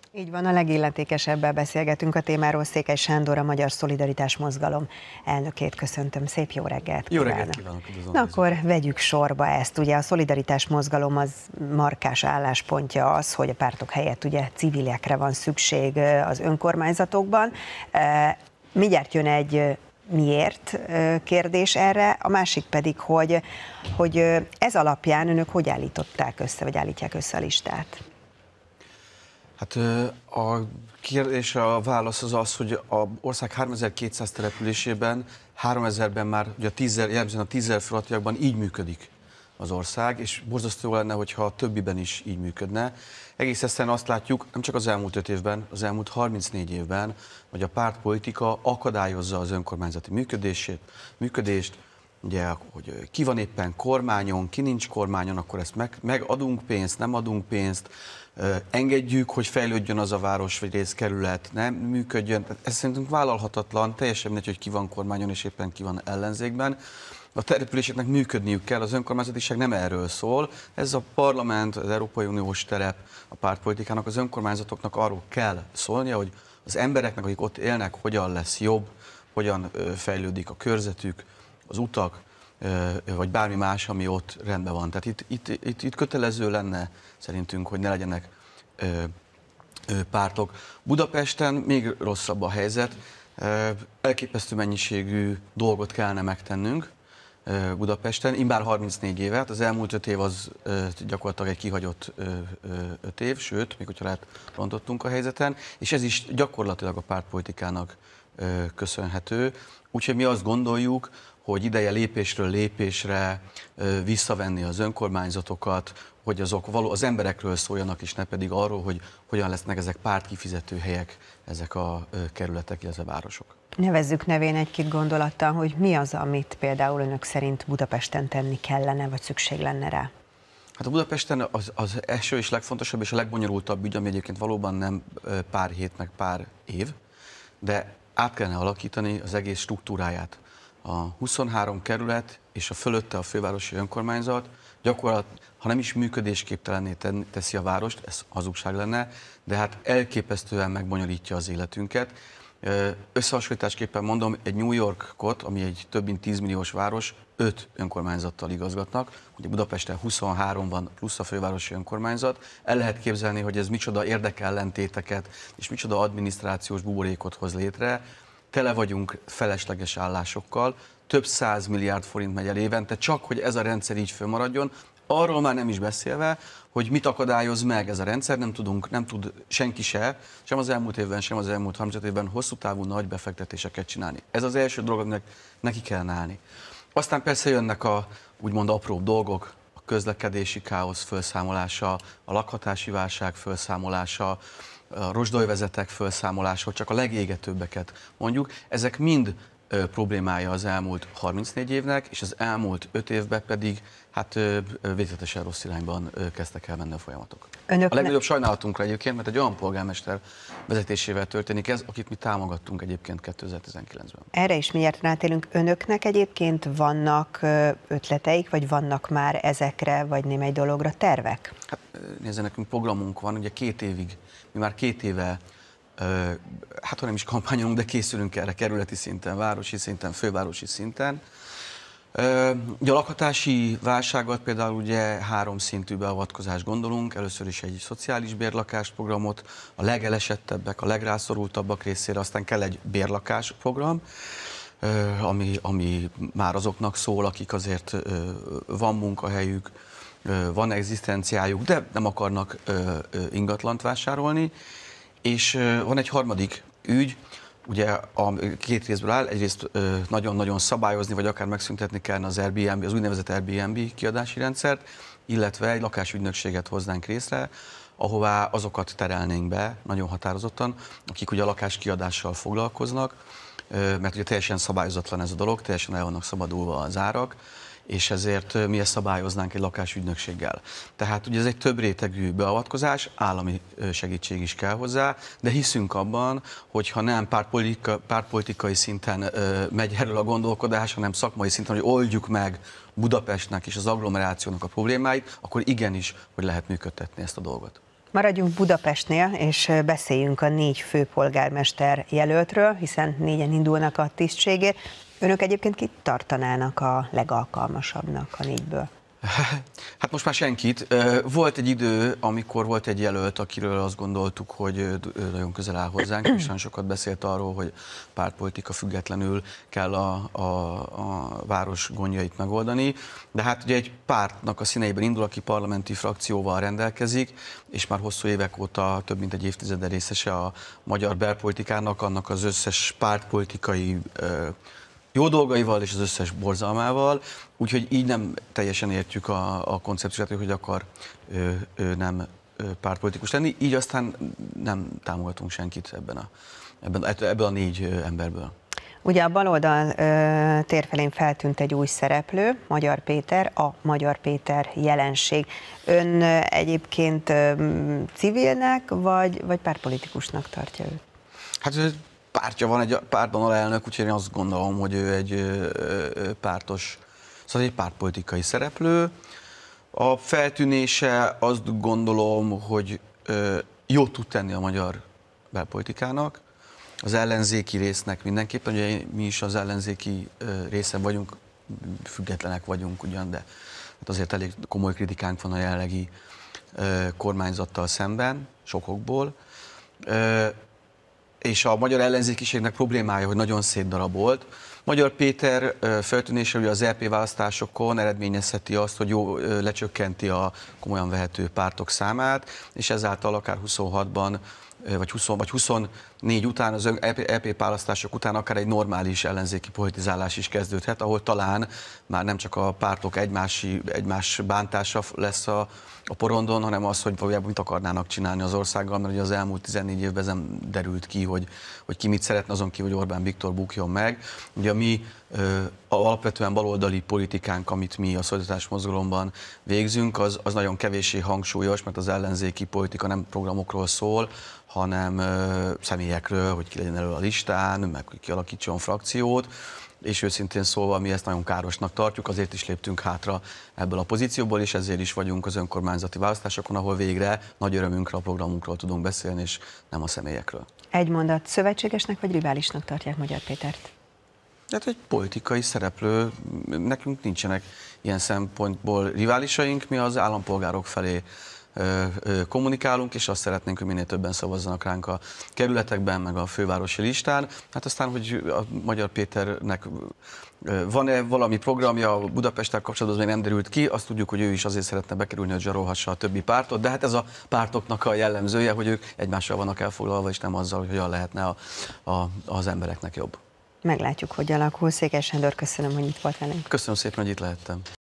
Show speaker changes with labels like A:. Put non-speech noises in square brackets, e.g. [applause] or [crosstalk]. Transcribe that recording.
A: folytatja. Így van, a legilletékesebbel beszélgetünk a témáról Székely Sándor, a Magyar Szolidaritás Mozgalom elnökét köszöntöm. Szép jó reggelt
B: Jó reggelt kívánok! Na akkor
A: vegyük sorba ezt. Ugye a Szolidaritás Mozgalom az markás álláspontja az, hogy a pártok helyett ugye civilekre van szükség az önkormányzatokban. Mindjárt jön egy miért kérdés erre, a másik pedig, hogy, hogy ez alapján önök hogy állították össze, vagy állítják össze a listát?
B: Hát a kérdés, a válasz az az, hogy a ország 3200 településében, 3000-ben már, ugye a 10, jellemzően a 10 felattiakban így működik az ország, és borzasztó lenne, hogyha a többiben is így működne. Egész eszen azt látjuk, nem csak az elmúlt 5 évben, az elmúlt 34 évben, hogy a pártpolitika akadályozza az önkormányzati működését, működést, ugye, hogy ki van éppen kormányon, ki nincs kormányon, akkor ezt meg, megadunk pénzt, nem adunk pénzt, engedjük, hogy fejlődjön az a város vagy részkerület, nem működjön. Ez szerintünk vállalhatatlan, teljesen mindegy, hogy ki van kormányon és éppen ki van ellenzékben. A településeknek működniük kell, az önkormányzatiság nem erről szól. Ez a parlament, az Európai Uniós terep, a pártpolitikának, az önkormányzatoknak arról kell szólnia, hogy az embereknek, akik ott élnek, hogyan lesz jobb, hogyan fejlődik a körzetük, az utak, vagy bármi más, ami ott rendben van. Tehát itt, itt, itt, itt kötelező lenne szerintünk, hogy ne legyenek pártok. Budapesten még rosszabb a helyzet, elképesztő mennyiségű dolgot kellene megtennünk, Budapesten, imbár 34 évet, hát az elmúlt 5 év az gyakorlatilag egy kihagyott 5 év, sőt, még hogyha lehet, rontottunk a helyzeten, és ez is gyakorlatilag a pártpolitikának köszönhető. Úgyhogy mi azt gondoljuk, hogy ideje lépésről lépésre visszavenni az önkormányzatokat, hogy azok való, az emberekről szóljanak, és ne pedig arról, hogy hogyan lesznek ezek pártkifizető helyek, ezek a kerületek, illetve városok.
A: Nevezzük nevén egy-két gondolattal, hogy mi az, amit például önök szerint Budapesten tenni kellene, vagy szükség lenne rá?
B: Hát a Budapesten az, az első és legfontosabb és a legbonyolultabb ügy, ami egyébként valóban nem pár hét meg pár év, de át kellene alakítani az egész struktúráját a 23 kerület és a fölötte a fővárosi önkormányzat gyakorlat, ha nem is működésképtelenné teszi a várost, ez hazugság lenne, de hát elképesztően megbonyolítja az életünket. Összehasonlításképpen mondom, egy New Yorkot, ami egy több mint 10 milliós város, 5 önkormányzattal igazgatnak, ugye Budapesten 23 van plusz a fővárosi önkormányzat, el lehet képzelni, hogy ez micsoda érdekellentéteket és micsoda adminisztrációs buborékot hoz létre, tele vagyunk felesleges állásokkal, több száz milliárd forint megy el évente, csak hogy ez a rendszer így fönnmaradjon, arról már nem is beszélve, hogy mit akadályoz meg ez a rendszer, nem tudunk, nem tud senki se, sem az elmúlt évben, sem az elmúlt 35 évben hosszú távú nagy befektetéseket csinálni. Ez az első dolog, aminek neki kell állni. Aztán persze jönnek a úgymond apró dolgok, a közlekedési káosz felszámolása, a lakhatási válság felszámolása, a rozsdajvezetek felszámoláshoz, csak a legégetőbbeket mondjuk, ezek mind problémája az elmúlt 34 évnek, és az elmúlt 5 évben pedig hát végzetesen rossz irányban kezdtek el menni a folyamatok.
A: Önök a legnagyobb ne... sajnálatunkra
B: egyébként, mert egy olyan polgármester vezetésével történik ez, akit mi támogattunk egyébként 2019-ben.
A: Erre is miért rátélünk. Önöknek egyébként vannak ötleteik, vagy vannak már ezekre, vagy nem egy dologra tervek?
B: Hát nézze, nekünk programunk van, ugye két évig, mi már két éve hát ha nem is kampányolunk, de készülünk erre kerületi szinten, városi szinten, fővárosi szinten. Ugye a lakhatási válságot például ugye három szintű beavatkozást gondolunk, először is egy szociális bérlakás programot, a legelesettebbek, a legrászorultabbak részére, aztán kell egy bérlakás program, ami, ami már azoknak szól, akik azért van munkahelyük, van egzisztenciájuk, de nem akarnak ingatlant vásárolni, és van egy harmadik ügy, ugye a két részből áll, egyrészt nagyon-nagyon szabályozni, vagy akár megszüntetni kellene az Airbnb, az úgynevezett Airbnb kiadási rendszert, illetve egy lakásügynökséget hoznánk részre, ahová azokat terelnénk be nagyon határozottan, akik ugye a lakáskiadással foglalkoznak, mert ugye teljesen szabályozatlan ez a dolog, teljesen el vannak szabadulva az árak, és ezért mi ezt szabályoznánk egy lakásügynökséggel. Tehát ugye ez egy több rétegű beavatkozás, állami segítség is kell hozzá, de hiszünk abban, hogy ha nem pártpolitika, pártpolitikai szinten megy erről a gondolkodás, hanem szakmai szinten, hogy oldjuk meg Budapestnek és az agglomerációnak a problémáit, akkor igenis, hogy lehet működtetni ezt a dolgot.
A: Maradjunk Budapestnél, és beszéljünk a négy főpolgármester jelöltről, hiszen négyen indulnak a tisztségért. Önök egyébként kit tartanának a legalkalmasabbnak a négyből? [laughs]
B: Hát most már senkit. Volt egy idő, amikor volt egy jelölt, akiről azt gondoltuk, hogy nagyon közel áll hozzánk, és nagyon sokat beszélt arról, hogy pártpolitika függetlenül kell a, a, a város gondjait megoldani. De hát ugye egy pártnak a színeiben indul, aki parlamenti frakcióval rendelkezik, és már hosszú évek óta több mint egy évtizede részese a magyar belpolitikának, annak az összes pártpolitikai jó dolgaival és az összes borzalmával, úgyhogy így nem teljesen értjük a, a koncepciót, hogy akar ö, ö, nem pártpolitikus lenni, így aztán nem támogatunk senkit ebben a, ebben, ebben a négy emberből.
A: Ugye a baloldal térfelén feltűnt egy új szereplő, Magyar Péter, a Magyar Péter jelenség. Ön ö, egyébként ö, civilnek, vagy, vagy pártpolitikusnak tartja őt?
B: Hát pártja van, egy pártban alelnök, úgyhogy én azt gondolom, hogy ő egy pártos, szóval egy pártpolitikai szereplő. A feltűnése azt gondolom, hogy jó tud tenni a magyar belpolitikának, az ellenzéki résznek mindenképpen, ugye mi is az ellenzéki részen vagyunk, függetlenek vagyunk ugyan, de hát azért elég komoly kritikánk van a jelenlegi kormányzattal szemben, sokokból és a magyar ellenzékiségnek problémája, hogy nagyon szétdarabolt. Magyar Péter feltűnése ugye az LP e választásokon eredményezheti azt, hogy jó, lecsökkenti a komolyan vehető pártok számát, és ezáltal akár 26-ban vagy 20, vagy 20 négy után, az EP e választások után akár egy normális ellenzéki politizálás is kezdődhet, ahol talán már nem csak a pártok egymási, egymás bántása lesz a, a porondon, hanem az, hogy valójában mit akarnának csinálni az országgal, mert ugye az elmúlt 14 évben nem derült ki, hogy, hogy ki mit szeretne, azon ki, hogy Orbán Viktor bukjon meg. Ugye a mi ö, alapvetően baloldali politikánk, amit mi a szolidatás mozgalomban végzünk, az, az nagyon kevéssé hangsúlyos, mert az ellenzéki politika nem programokról szól, hanem ö, személyekről, hogy ki legyen elő a listán, meg hogy kialakítson frakciót, és őszintén szólva mi ezt nagyon károsnak tartjuk, azért is léptünk hátra ebből a pozícióból, és ezért is vagyunk az önkormányzati választásokon, ahol végre nagy örömünkre a programunkról tudunk beszélni, és nem a személyekről.
A: Egy mondat, szövetségesnek vagy riválisnak tartják Magyar Pétert?
B: Tehát egy politikai szereplő, nekünk nincsenek ilyen szempontból riválisaink, mi az állampolgárok felé kommunikálunk, és azt szeretnénk, hogy minél többen szavazzanak ránk a kerületekben, meg a fővárosi listán. Hát aztán, hogy a Magyar Péternek van-e valami programja Budapesttel kapcsolatban, az még nem derült ki, azt tudjuk, hogy ő is azért szeretne bekerülni, hogy zsarolhassa a többi pártot, de hát ez a pártoknak a jellemzője, hogy ők egymással vannak elfoglalva, és nem azzal, hogy hogyan lehetne a, a, az embereknek jobb.
A: Meglátjuk, hogy alakul. székes. Sándor, köszönöm, hogy itt volt velünk.
B: Köszönöm szépen, hogy itt lehettem.